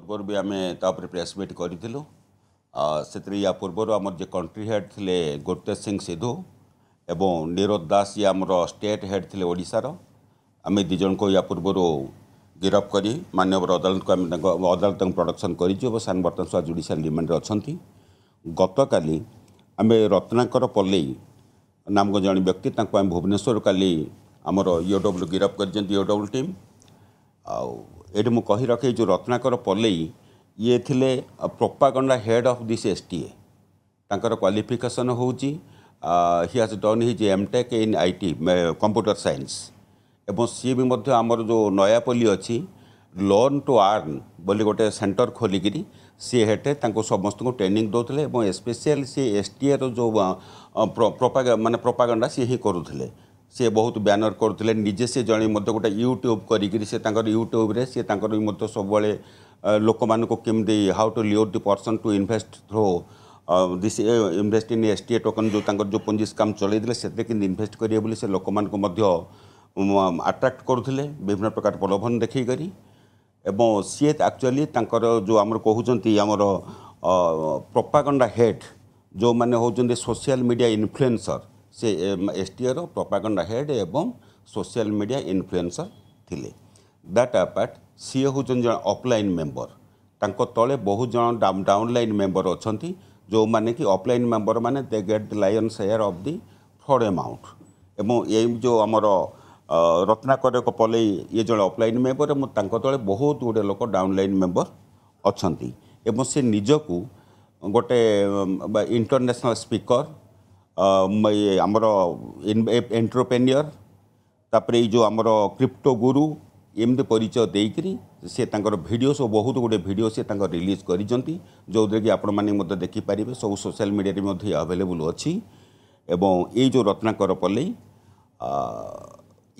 पूर्व भी आम प्रेसमिट करूँ से या पूर्व आम कंट्री हेड थे गुरते सिंह सिद्धु एवं नीरज दास ये आम स्टेट हेड थे ओडार आम दिज को या पूर्व गिरफ्त कर मानव अदालत को अदालत प्रडक्शन कर सुहा जुडिशियाल रिमाण्ड अच्छा गत काली आम रत्नाकर पल्ल नामक जन व्यक्ति भुवनेश्वर का आमर ईओडब्ल्यू गिरफ्त कर ईओडब्ल्यू टीम आ ଏଇଠି ମୁଁ କହି ରଖେ ଯେଉଁ ରତ୍ନାକର ପଲେଇ ଇଏ ଥିଲେ propaganda head of this S T A ତାଙ୍କର କ୍ୱାଲିଫିକେସନ୍ ହେଉଛି he has done his M Tech in I T computer science ଏବଂ ସିଏ ବି ମଧ୍ୟ ଆମର ଯେଉଁ ନୟାପଲ୍ଲୀ ଅଛି ଲର୍ନ ଟୁ ଆର୍ନ ବୋଲି ଗୋଟେ ସେଣ୍ଟର ଖୋଲିକିରି ସିଏ ହେଠେ ତାଙ୍କୁ ସମସ୍ତଙ୍କୁ ଟ୍ରେନିଂ ଦେଉଥିଲେ ଏବଂ ଏସ୍ପେସିଆଲି ସିଏ ଏସ୍ ଟି ଏର ଯେଉଁ ମାନେ ପ୍ରୋପାଗଣ୍ଡା ସିଏ ହିଁ କରୁଥିଲେ ସେ ବହୁତ ବ୍ୟାନର କରୁଥିଲେ ନିଜେ ସେ ଜଣେ ମଧ୍ୟ ଗୋଟେ ୟୁଟ୍ୟୁବ୍ କରିକିରି ସେ ତାଙ୍କର ୟୁଟ୍ୟୁବ୍ରେ ସେ ତାଙ୍କର ବି ମଧ୍ୟ ସବୁବେଳେ ଲୋକମାନଙ୍କୁ କେମିତି how to lure the person to invest through this invest in S T A token ଯେଉଁ ତାଙ୍କର ଯେଉଁ ପୁଞ୍ଜି ସ୍କାମ୍ ଚଳେଇଥିଲେ ସେଥିରେ କେମିତି ଇନଭେଷ୍ଟ କରିବେ ବୋଲି ସେ ଲୋକମାନଙ୍କୁ ମଧ୍ୟ ଆଟ୍ରାକ୍ଟ କରୁଥିଲେ ବିଭିନ୍ନ ପ୍ରକାର ପ୍ରଲୋଭନ ଦେଖେଇକରି ଏବଂ ସିଏ ଆକ୍ଚୁଆଲି ତାଙ୍କର ଯେଉଁ ଆମର କହୁଛନ୍ତି ଆମର ପ୍ରପାଗଣ୍ଡା ହେଡ୍ ଯେଉଁମାନେ ହେଉଛନ୍ତି ସୋସିଆଲ ମିଡ଼ିଆ ଇନଫ୍ଲୁଏନ୍ସର ସେ ଏସ୍ଟିଏର ପ୍ରପାଗଣ୍ଡା ହେଡ଼୍ ଏବଂ ସୋସିଆଲ୍ ମିଡ଼ିଆ ଇନଫ୍ଲୁଏନ୍ସର ଥିଲେ ଦ୍ୟାଟ୍ ଆପାର୍ଟ ସିଏ ହେଉଛନ୍ତି ଜଣେ ଅଫ୍ଲାଇନ୍ ମେମ୍ବର ତାଙ୍କ ତଳେ ବହୁତ ଜଣ ଡାଉନଲାଇନ୍ ମେମ୍ବର ଅଛନ୍ତି ଯେଉଁମାନେ କି ଅଫ୍ଲାଇନ୍ ମେମ୍ବର ମାନେ they get the lion share of the fraud amount ଏବଂ ଏଇ ଯେଉଁ ଆମର ରତ୍ନାକର ପଲେଇ ଇଏ ଜଣେ ଅଫ୍ଲାଇନ୍ ମେମ୍ବର ଏବଂ ତାଙ୍କ ତଳେ ବହୁତ ଗୁଡ଼ିଏ ଲୋକ ଡାଉନଲାଇନ୍ ମେମ୍ବର ଅଛନ୍ତି ଏବଂ ସେ ନିଜକୁ ଗୋଟେ ଇଣ୍ଟରନ୍ୟାସନାଲ୍ ସ୍ପିକର ଆମର ଏଣ୍ଟରପ୍ରେନିୟର ତାପରେ ଏଇ ଯେଉଁ ଆମର କ୍ରିପ୍ଟୋ ଗୁରୁ ଏମିତି ପରିଚୟ ଦେଇକରି ସେ ତାଙ୍କର ଭିଡ଼ିଓ ସବୁ ବହୁତ ଗୁଡ଼ିଏ ଭିଡ଼ିଓ ସେ ତାଙ୍କର ରିଲିଜ୍ କରିଛନ୍ତି ଯେଉଁଥିରେକି ଆପଣମାନେ ମଧ୍ୟ ଦେଖିପାରିବେ ସବୁ ସୋସିଆଲ୍ ମିଡ଼ିଆରେ ମଧ୍ୟ ଆଭେଲେବୁଲ୍ ଅଛି ଏବଂ ଏଇ ଯେଉଁ ରତ୍ନାକର ପଲେଇ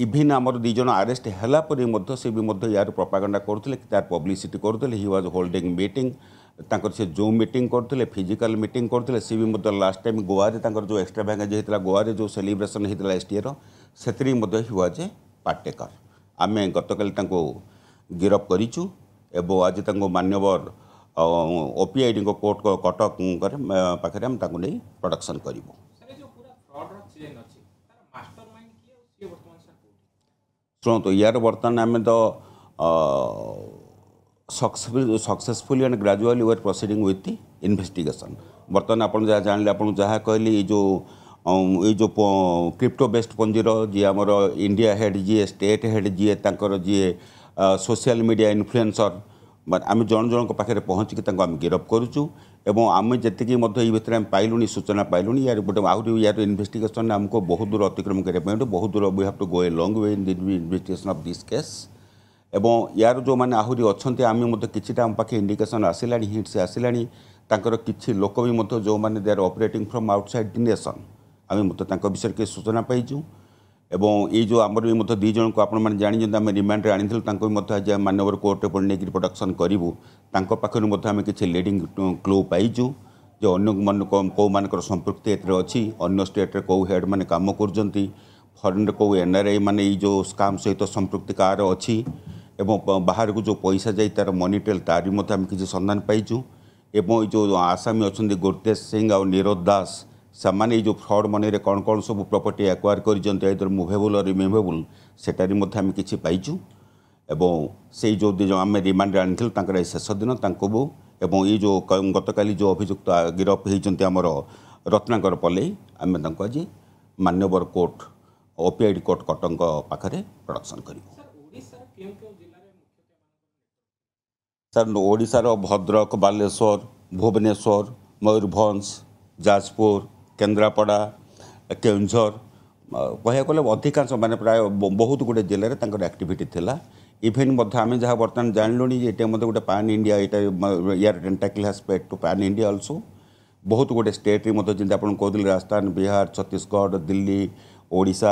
ଇଭିନ୍ ଆମର ଦୁଇ ଜଣ ଆରେଷ୍ଟ ହେଲା ପରେ ମଧ୍ୟ ସେ ବି ମଧ୍ୟ ଏହାର ପ୍ରପାଗଣ୍ଡା କରୁଥିଲେ କି ତାର ପବ୍ଲିସିଟି କରୁଥିଲେ ହି ୱାଜ୍ ହୋଲ୍ଡିଂ ମିଟିଂ ତାଙ୍କର ସେ ଯେଉଁ ମିଟିଂ କରୁଥିଲେ ଫିଜିକାଲ ମିଟିଂ କରୁଥିଲେ ସେ ବି ମଧ୍ୟ ଲାଷ୍ଟ ଟାଇମ୍ ଗୋଆରେ ତାଙ୍କର ଯେଉଁ ଏକ୍ସଟ୍ରା ଭ୍ୟାକେଜ୍ ହେଇଥିଲା ଗୋଆରେ ଯେଉଁ ସେଲିବ୍ରେସନ୍ ହେଇଥିଲା ଏସ୍ଟିଏର ସେଥିରେ ବି ମଧ୍ୟ ହି ୱାଜ୍ ଏ ପାର୍ଟଟେକର ଆମେ ଗତକାଲି ତାଙ୍କୁ ଗିରଫ କରିଛୁ ଏବଂ ଆଜି ତାଙ୍କୁ ମାନ୍ୟବର ଓପିଆଇଡିଙ୍କ କୋର୍ଟ କଟକରେ ପାଖରେ ଆମେ ତାଙ୍କୁ ନେଇ ପ୍ରଡକ୍ସନ୍ କରିବୁ ଶୁଣନ୍ତୁ ୟାର ବର୍ତ୍ତମାନ ଆମେ ତ successfully and gradually we proceeding with the investigation बर्तन आप जहाँ जान आपको जहाँ कहली ये जो ये क्रिप्टो बेस्ड पंजीर जी आम इंडिया हेड जीए स्टेट हेड जी तर जी सोशल मीडिया इन्फ्लुएंसर आम जन जन पाखे पहुँचिकी आम गिरफ करुचु एवं आम जी भितर आम सूचना पाइलु यार गोटे आहरी यार इनभेस्टिगेसन आमको बहुत दूर अतिक्रम करने बहुत दूर we have to go a long way in the investigation of this case ଏବଂ ୟାର ଯେଉଁମାନେ ଆହୁରି ଅଛନ୍ତି ଆମେ ମଧ୍ୟ କିଛିଟା ଆମ ପାଖେ ଇଣ୍ଡିକେସନ୍ ଆସିଲାଣି ହିଣ୍ଟସ୍ ଆସିଲାଣି ତାଙ୍କର କିଛି ଲୋକ ବି ମଧ୍ୟ ଯେଉଁମାନେ they are operating from outside the nation ଆମେ ମଧ୍ୟ ତାଙ୍କ ବିଷୟରେ କିଛି ସୂଚନା ପାଇଛୁ ଏବଂ ଏଇ ଯେଉଁ ଆମର ବି ମଧ୍ୟ ଦୁଇ ଜଣଙ୍କୁ ଆପଣମାନେ ଜାଣିଛନ୍ତି ଆମେ ରିମାଣ୍ଡରେ ଆଣିଥିଲୁ ତାଙ୍କୁ ବି ମଧ୍ୟ ଆଜି ଆମେ ମାନ୍ୟବର କୋର୍ଟରେ ପୁଣି ନେଇକି ପ୍ରଡକ୍ସନ୍ କରିବୁ ତାଙ୍କ ପାଖରୁ ମଧ୍ୟ ଆମେ କିଛି ଲିଡ଼ିଂ କ୍ଲୁ ପାଇଛୁ ଯେ ଅନ୍ୟ କେଉଁମାନଙ୍କର ସମ୍ପୃକ୍ତି ଏଥିରେ ଅଛି ଅନ୍ୟ ଷ୍ଟେଟ୍ରେ କେଉଁ ହେଡ଼୍ମାନେ କାମ କରୁଛନ୍ତି ଫରେନ୍ରେ କେଉଁ ଏନ୍ଆର୍ଆଇ ମାନେ ଏଇ ଯେଉଁ ସ୍କାମ୍ ସହିତ ସମ୍ପୃକ୍ତି କାହାର ଅଛି ଏବଂ ବାହାରକୁ ଯେଉଁ ପଇସା ଯାଇ ତା'ର ମନି ତାରି ମଧ୍ୟ ଆମେ କିଛି ସନ୍ଧାନ ପାଇଛୁ ଏବଂ ଏଇ ଯେଉଁ ଆସାମୀ ଅଛନ୍ତି ଗୁରୁତେଜ ସିଂ ଆଉ ନିରୋଦ ଦାସ ସେମାନେ ଏଇ ଯେଉଁ ଫ୍ରଡ୍ ମନିରେ କ'ଣ କ'ଣ ସବୁ ପ୍ରପର୍ଟି ଆକ୍ୱାୟାର କରିଛନ୍ତି ଏଥିରେ ମୁଭେବୁଲ୍ ଆଉ ରିମୁଭେବୁଲ୍ ସେଟାରେ ମଧ୍ୟ ଆମେ କିଛି ପାଇଛୁ ଏବଂ ସେଇ ଯେଉଁ ଦୁଇ ଜଣ ଆମେ ରିମାଣ୍ଡରେ ଆଣିଥିଲୁ ତାଙ୍କର ଏଇ ଶେଷ ଦିନ ତାଙ୍କୁ ଏବଂ ଏଇ ଯେଉଁ ଗତକାଲି ଯେଉଁ ଅଭିଯୁକ୍ତ ଗିରଫ ହୋଇଛନ୍ତି ଆମର ରତ୍ନାକର ପଲେଇ ଆମେ ତାଙ୍କୁ ଆଜି ମାନ୍ୟବର କୋର୍ଟ ଓପିଆଇଡି କୋର୍ଟ କଟକଙ୍କ ପାଖରେ ପ୍ରଡକ୍ସନ୍ କରିବୁ ସାର୍ ଓଡ଼ିଶାର ଭଦ୍ରକ ବାଲେଶ୍ୱର ଭୁବନେଶ୍ୱର ମୟୂରଭଞ୍ଜ ଯାଜପୁର କେନ୍ଦ୍ରାପଡ଼ା କେଉଁଝର କହିବାକୁ ଗଲେ ଅଧିକାଂଶ ମାନେ ପ୍ରାୟ ବହୁତ ଗୁଡ଼ିଏ ଜିଲ୍ଲାରେ ତାଙ୍କର ଆକ୍ଟିଭିଟି ଥିଲା ଇଭେନ୍ ମଧ୍ୟ ଆମେ ଯାହା ବର୍ତ୍ତମାନ ଜାଣିଲୁଣି ଯେ ଏଇଟା ମଧ୍ୟ ଗୋଟେ ପାନ୍ ଇଣ୍ଡିଆ ଏଇଟା ୟାର tentacle has spread to pan India also ବହୁତ ଗୁଡ଼ିଏ ଷ୍ଟେଟ୍ରେ ମଧ୍ୟ ଯେମିତି ଆପଣ କହୁଥିଲେ ରାଜସ୍ଥାନ ବିହାର ଛତିଶଗଡ଼ ଦିଲ୍ଲୀ ଓଡ଼ିଶା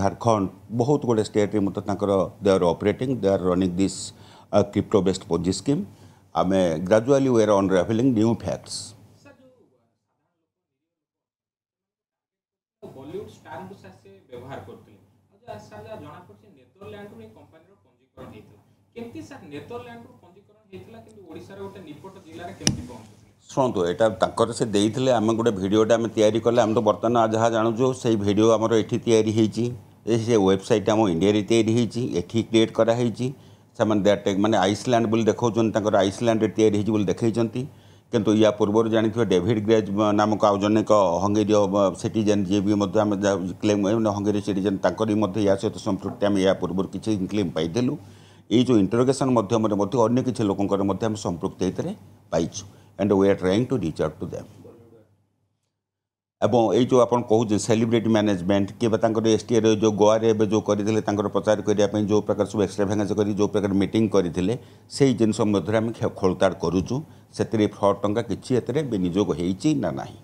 ଝାଡ଼ଖଣ୍ଡ ବହୁତ ଗୁଡ଼ିଏ ଷ୍ଟେଟ୍ରେ ମଧ୍ୟ ତାଙ୍କର they are operating they are running this a crypto-based Ponzi scheme. I mean, gradually we are unraveling new facts. Bollywood ଷ୍ଟାରଙ୍କୁ ସେ ବ୍ୟବହାର କରୁଥିଲେ ଆଉ ଯାହା ସାର୍ ଯାହା ଜଣାପଡ଼ୁଛି ନେଦରଲ୍ୟାଣ୍ଡରୁ ଏ କମ୍ପାନୀର ପଞ୍ଜୀକରଣ ହେଇଥିଲା କେମିତି ସାର୍ ନେଦରଲ୍ୟାଣ୍ଡରୁ ପଞ୍ଜୀକରଣ ହେଇଥିଲା କିନ୍ତୁ ଓଡ଼ିଶାର ଗୋଟେ ନିକଟ ଜିଲ୍ଲାରେ କେମିତି ପହଞ୍ଚୁଥିଲେ ଶୁଣନ୍ତୁ ଏଇଟା ତାଙ୍କର ସେ ଦେଇଥିଲେ ଆମେ ଗୋଟେ ଭିଡ଼ିଓଟା ଆମେ ତିଆରି କଲେ ଆମେ ତ ବର୍ତ୍ତମାନ ଯାହା ଜାଣୁଛୁ ସେଇ ଭିଡ଼ିଓ ଆମର ଏଠି ତିଆରି ହେଇଛି ସେ ୱେବସାଇଟ୍ ଆମ ଇଣ୍ଡିଆରେ ତିଆରି ହେଇଛି ଏଠି କ୍ରିଏଟ୍ କରାହେଇଛି ସେମାନେ ଟେକ୍ ମାନେ ଆଇସଲ୍ୟାଣ୍ଡ ବୋଲି ଦେଖାଉଛନ୍ତି ତାଙ୍କର ଆଇସଲ୍ୟାଣ୍ଡରେ ତିଆରି ହେଇଛି ବୋଲି ଦେଖାଇଛନ୍ତି କିନ୍ତୁ ୟା ପୂର୍ବରୁ ଜାଣିଥିବା ଡେଭିଡ୍ ଗ୍ରେଜ୍ ନାମକ ଆଉ ଜଣେ ଏକ ହଙ୍ଗେରୀୟ ସିଟିଜେନ୍ ଯିଏ ବି ମଧ୍ୟ ଆମେ କ୍ଲେମ୍ ହଙ୍ଗେରୀ ସିଟିଜେନ୍ ତାଙ୍କର ବି ମଧ୍ୟ ଏହା ସହିତ ସମ୍ପୃକ୍ତି ଆମେ ଏହା ପୂର୍ବରୁ କିଛି କ୍ଲେମ୍ ପାଇଥିଲୁ ଏଇ ଯେଉଁ ଇଣ୍ଟରୋଗେସନ୍ ମାଧ୍ୟମରେ ମଧ୍ୟ ଅନ୍ୟ କିଛି ଲୋକଙ୍କର ମଧ୍ୟ ଆମେ ସମ୍ପୃକ୍ତି ଏଥିରେ ପାଇଛୁ and we are trying to reach out to them ଏବଂ ଏଇ ଯେଉଁ ଆପଣ କହୁଛନ୍ତି ସେଲିବ୍ରିଟି ମ୍ୟାନେଜମେଣ୍ଟ କିମ୍ବା ତାଙ୍କର ଏସ୍ଟିଏରେ ଯେଉଁ ଗୋଆରେ ଏବେ ଯେଉଁ କରିଥିଲେ ତାଙ୍କର ପ୍ରଚାର କରିବା ପାଇଁ ଯେଉଁ ପ୍ରକାର ସବୁ ଏକ୍ସଟ୍ରାଭାଗାନ୍ସ କରି ଯେଉଁ ପ୍ରକାର ମିଟିଂ କରିଥିଲେ ସେଇ ଜିନିଷ ମଧ୍ୟରେ ଆମେ ଖୋଳତାଡ଼ କରୁଛୁ ସେଥିରେ ଫ୍ରଡ଼ ଟଙ୍କା କିଛି ଏଥିରେ ବିନିଯୋଗ ହେଇଛି ନା ନାହିଁ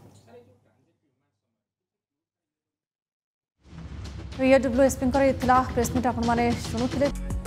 ୟୁଏଡବ୍ଲ୍ୟୁଏସ୍ପିଙ୍କର ଇତଲାହ ପ୍ରେସ୍ ମିଟ୍ ଆପଣମାନେ ଶୁଣୁଥିଲେ